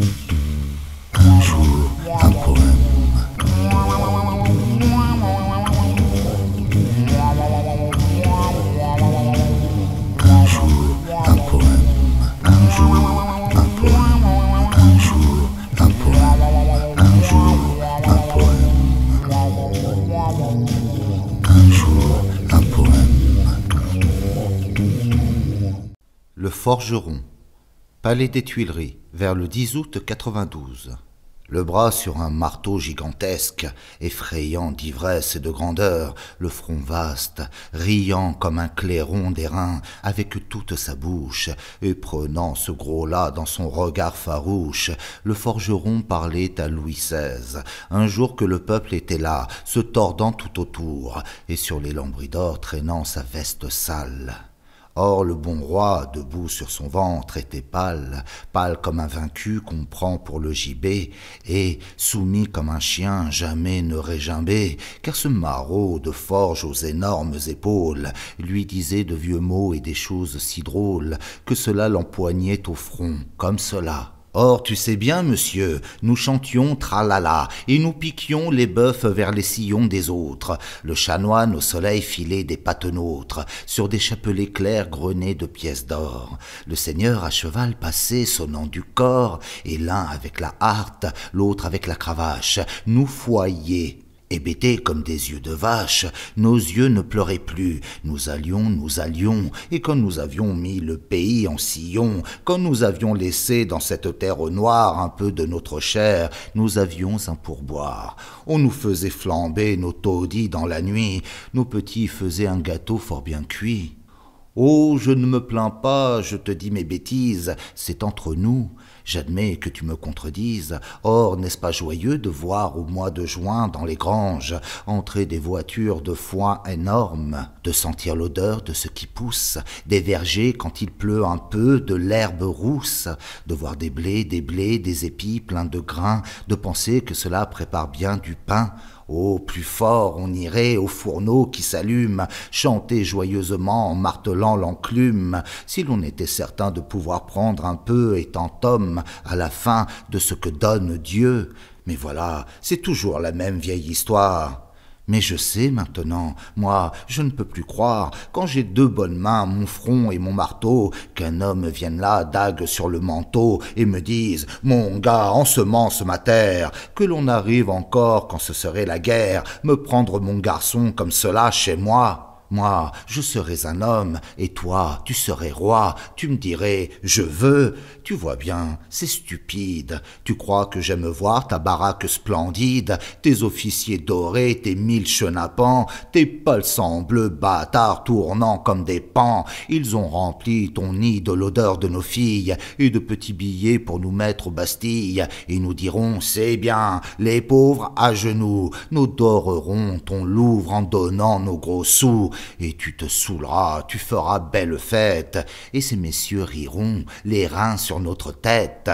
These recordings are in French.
Un jour, un poème. Un jour, un poème. Un jour, un poème. Un jour, un poème. Un jour, un poème. Un jour, un poème. Le forgeron. Palais des Tuileries, vers le 10 août 92. Le bras sur un marteau gigantesque, effrayant d'ivresse et de grandeur, le front vaste, riant comme un clairon d'airain avec toute sa bouche, et prenant ce gros-là dans son regard farouche, le forgeron parlait à Louis XVI, un jour que le peuple était là, se tordant tout autour, et sur les lambris d'or traînant sa veste sale. Or le bon roi, debout sur son ventre, était pâle, pâle comme un vaincu qu'on prend pour le gibet, et, soumis comme un chien, jamais ne régimbait, car ce maraud de forge aux énormes épaules lui disait de vieux mots et des choses si drôles que cela l'empoignait au front, comme cela. Or, tu sais bien, monsieur, nous chantions tralala, et nous piquions les bœufs vers les sillons des autres, le chanoine au soleil filait des pattes nôtres, sur des chapelets clairs grenés de pièces d'or, le seigneur à cheval passait sonnant du corps, et l'un avec la harte, l'autre avec la cravache, nous foyait. » Hébétés comme des yeux de vache, nos yeux ne pleuraient plus. Nous allions, nous allions, et quand nous avions mis le pays en sillon, quand nous avions laissé dans cette terre noire un peu de notre chair, nous avions un pourboire. On nous faisait flamber nos taudis dans la nuit, nos petits faisaient un gâteau fort bien cuit. Oh, je ne me plains pas, je te dis mes bêtises, c'est entre nous. J'admets que tu me contredises. Or, n'est-ce pas joyeux de voir au mois de juin dans les granges entrer des voitures de foin énormes, de sentir l'odeur de ce qui pousse, des vergers quand il pleut un peu, de l'herbe rousse, de voir des blés, des blés, des épis pleins de grains, de penser que cela prépare bien du pain. Oh, plus fort on irait aux fourneaux qui s'allument, chanter joyeusement en martelant l'enclume, si l'on était certain de pouvoir prendre un peu étant homme, à la fin de ce que donne Dieu. Mais voilà, c'est toujours la même vieille histoire. Mais je sais maintenant, moi, je ne peux plus croire, quand j'ai deux bonnes mains, mon front et mon marteau, qu'un homme vienne là, dague sur le manteau, et me dise Mon gars, ensemence ma terre, que l'on arrive encore, quand ce serait la guerre, me prendre mon garçon comme cela chez moi. Moi, je serais un homme, et toi, tu serais roi, tu me dirais Je veux. Tu vois bien, c'est stupide. Tu crois que j'aime voir ta baraque splendide, tes officiers dorés, tes mille chenapans, tes en bleus bâtards tournant comme des pans. Ils ont rempli ton nid de l'odeur de nos filles, et de petits billets pour nous mettre aux Bastilles, et nous diront C'est bien, les pauvres à genoux, nous dorerons ton louvre en donnant nos gros sous et tu te saouleras, tu feras belle fête, et ces messieurs riront, les reins sur notre tête.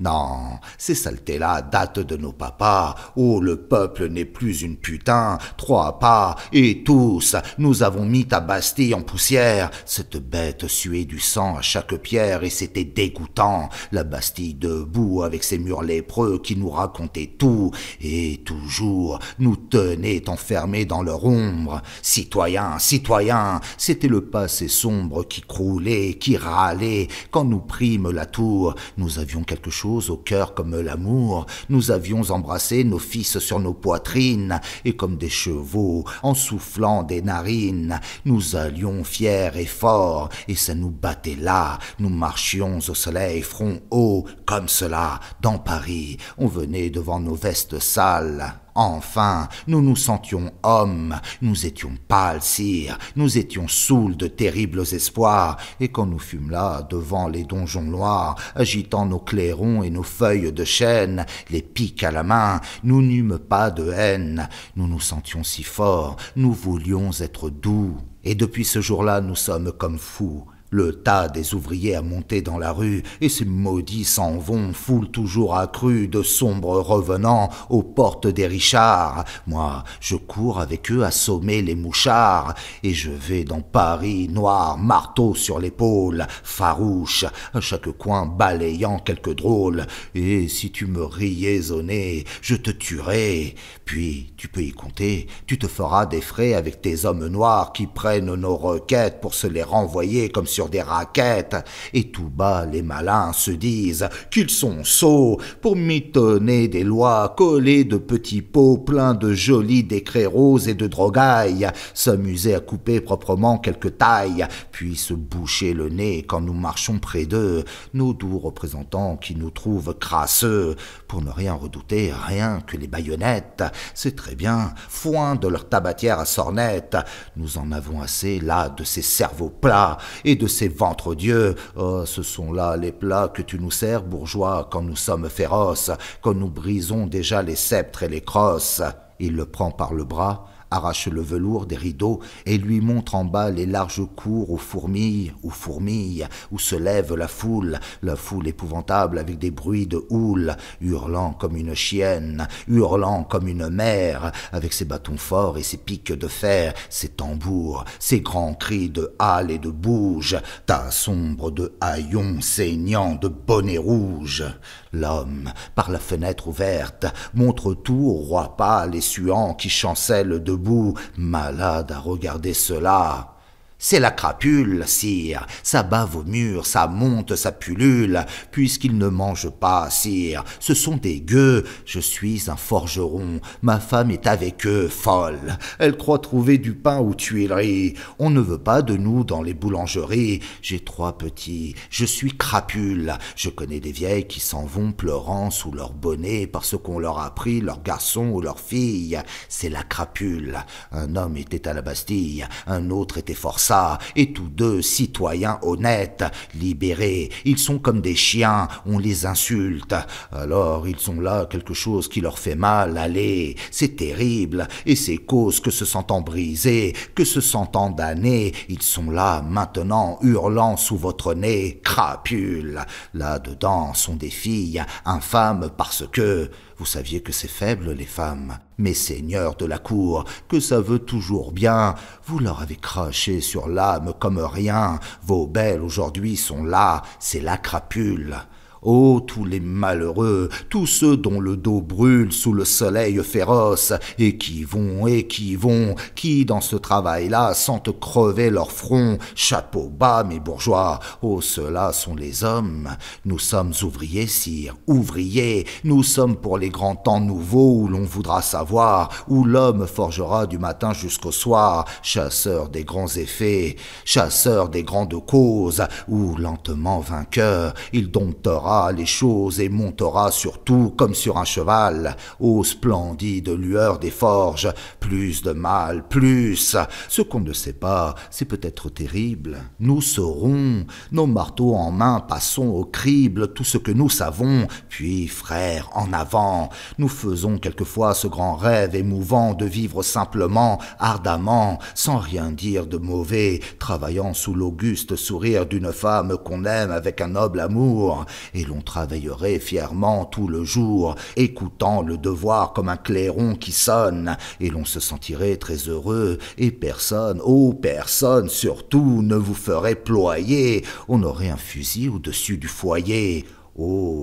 Non, ces saletés-là datent de nos papas. Oh, le peuple n'est plus une putain, trois pas, et tous, nous avons mis ta Bastille en poussière. Cette bête suait du sang à chaque pierre, et c'était dégoûtant. La Bastille debout avec ses murs lépreux qui nous racontaient tout, et toujours nous tenait enfermés dans leur ombre. Citoyens, citoyens, c'était le passé sombre qui croulait, qui râlait. Quand nous prîmes la tour, nous avions quelque chose au cœur comme l'amour. Nous avions embrassé nos fils sur nos poitrines, et comme des chevaux, en soufflant des narines, nous allions fiers et forts, et ça nous battait là. Nous marchions au soleil, front haut, comme cela, dans Paris. On venait devant nos vestes sales. Enfin, nous nous sentions hommes, nous étions pâles, sire, nous étions saouls de terribles espoirs, et quand nous fûmes là, devant les donjons noirs, agitant nos clairons et nos feuilles de chêne, les piques à la main, nous n'eûmes pas de haine, nous nous sentions si forts, nous voulions être doux. Et depuis ce jour-là, nous sommes comme fous. Le tas des ouvriers a monté dans la rue, et ces maudits s'en vont, foule toujours accrue de sombres revenants aux portes des Richards. Moi, je cours avec eux assommer les mouchards, et je vais dans Paris noir, marteau sur l'épaule, farouche, à chaque coin balayant quelque drôle. Et si tu me riais au nez, je te tuerai. Puis, tu peux y compter, tu te feras des frais avec tes hommes noirs qui prennent nos requêtes pour se les renvoyer comme sur sur des raquettes, et tout bas les malins se disent qu'ils sont sots pour mitonner des lois, coller de petits pots pleins de jolis décrets roses et de drogailles, s'amuser à couper proprement quelques tailles, puis se boucher le nez quand nous marchons près d'eux, nos doux représentants qui nous trouvent crasseux, pour ne rien redouter, rien que les baïonnettes, c'est très bien, foin de leur tabatière à sornette, nous en avons assez là de ces cerveaux plats et de ces ventres Dieu Oh, ce sont là les plats que tu nous sers, bourgeois, quand nous sommes féroces, quand nous brisons déjà les sceptres et les crosses. Il le prend par le bras, arrache le velours des rideaux et lui montre en bas les larges cours aux fourmis, ou fourmilles, où se lève la foule, la foule épouvantable avec des bruits de houle, hurlant comme une chienne, hurlant comme une mère, avec ses bâtons forts et ses piques de fer, ses tambours, ses grands cris de hâle et de bouge, tas sombre de haillons saignant de bonnets rouges. L'homme, par la fenêtre ouverte, montre tout au roi pâle et suant qui chancelle debout, malade à regarder cela. C'est la crapule, sire. Ça bave vos murs, ça monte, ça pullule, puisqu'il ne mange pas, sire. Ce sont des gueux. Je suis un forgeron. Ma femme est avec eux, folle. Elle croit trouver du pain aux tuileries. On ne veut pas de nous dans les boulangeries. J'ai trois petits. Je suis crapule. Je connais des vieilles qui s'en vont pleurant sous leur bonnet parce qu'on leur a pris leur garçon ou leur fille. C'est la crapule. Un homme était à la Bastille, un autre était forcé et tous deux citoyens honnêtes, libérés. Ils sont comme des chiens, on les insulte. Alors ils ont là quelque chose qui leur fait mal, allez, c'est terrible, et c'est cause que se sentant brisées, que se sentant damnées, ils sont là maintenant, hurlant sous votre nez, crapule. Là-dedans sont des filles infâmes parce que... Vous saviez que c'est faible, les femmes. Mais seigneurs de la cour, que ça veut toujours bien. Vous leur avez craché sur l'âme comme rien. Vos belles aujourd'hui sont là, c'est la crapule. Oh, tous les malheureux, tous ceux dont le dos brûle sous le soleil féroce, et qui vont, et qui vont, qui, dans ce travail-là, sentent crever leur front, chapeau bas, mes bourgeois. Oh, ceux-là sont les hommes. Nous sommes ouvriers, sire, ouvriers. Nous sommes pour les grands temps nouveaux où l'on voudra savoir, où l'homme forgera du matin jusqu'au soir, chasseur des grands effets, chasseur des grandes causes, où, lentement vainqueur, il domptera les choses et montera surtout comme sur un cheval, aux splendides lueurs des forges, plus de mal, plus. Ce qu'on ne sait pas, c'est peut-être terrible. Nous saurons, nos marteaux en main, passons au crible tout ce que nous savons, puis, frère, en avant. Nous faisons quelquefois ce grand rêve émouvant de vivre simplement, ardemment, sans rien dire de mauvais, travaillant sous l'auguste sourire d'une femme qu'on aime avec un noble amour, et l'on travaillerait fièrement tout le jour, écoutant le devoir comme un clairon qui sonne, et l'on se sentirait très heureux, et personne, oh personne surtout, ne vous ferait ployer, on aurait un fusil au-dessus du foyer, Oh.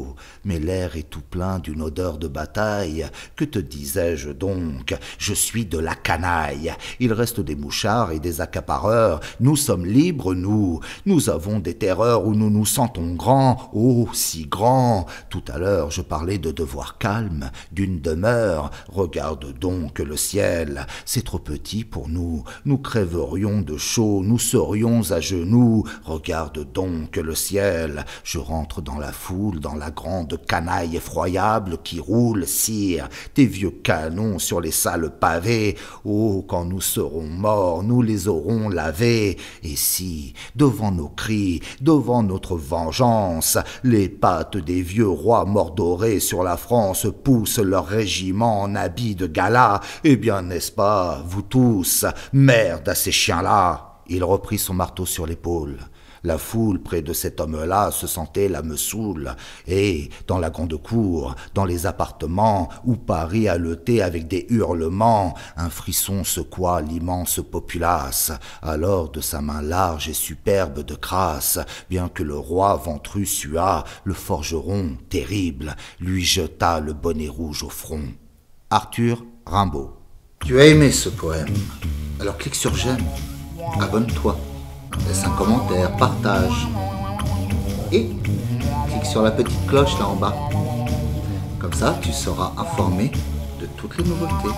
Mais l'air est tout plein d'une odeur de bataille. Que te disais-je donc Je suis de la canaille. Il reste des mouchards et des accapareurs. Nous sommes libres, nous. Nous avons des terreurs où nous nous sentons grands. Oh, si grands. Tout à l'heure, je parlais de devoir calme, d'une demeure. Regarde donc le ciel. C'est trop petit pour nous. Nous crèverions de chaud. Nous serions à genoux. Regarde donc le ciel. Je rentre dans la foule dans la grande canaille effroyable qui roule, sire, tes vieux canons sur les sales pavés, Oh, quand nous serons morts, nous les aurons lavés. Et si, devant nos cris, devant notre vengeance, les pattes des vieux rois mordorés sur la France poussent leur régiment en habits de gala, eh bien, n'est-ce pas, vous tous, merde à ces chiens-là! Il reprit son marteau sur l'épaule. La foule près de cet homme-là se sentait la me-soule. et, dans la grande cour, dans les appartements, où Paris haletait avec des hurlements, un frisson secoua l'immense populace, alors de sa main large et superbe de crasse, bien que le roi ventru suât, le forgeron, terrible, lui jeta le bonnet rouge au front. Arthur Rimbaud. Tu as aimé ce poème Alors clique sur j'aime, abonne-toi laisse un commentaire, partage et clique sur la petite cloche là en bas. Comme ça, tu seras informé de toutes les nouveautés.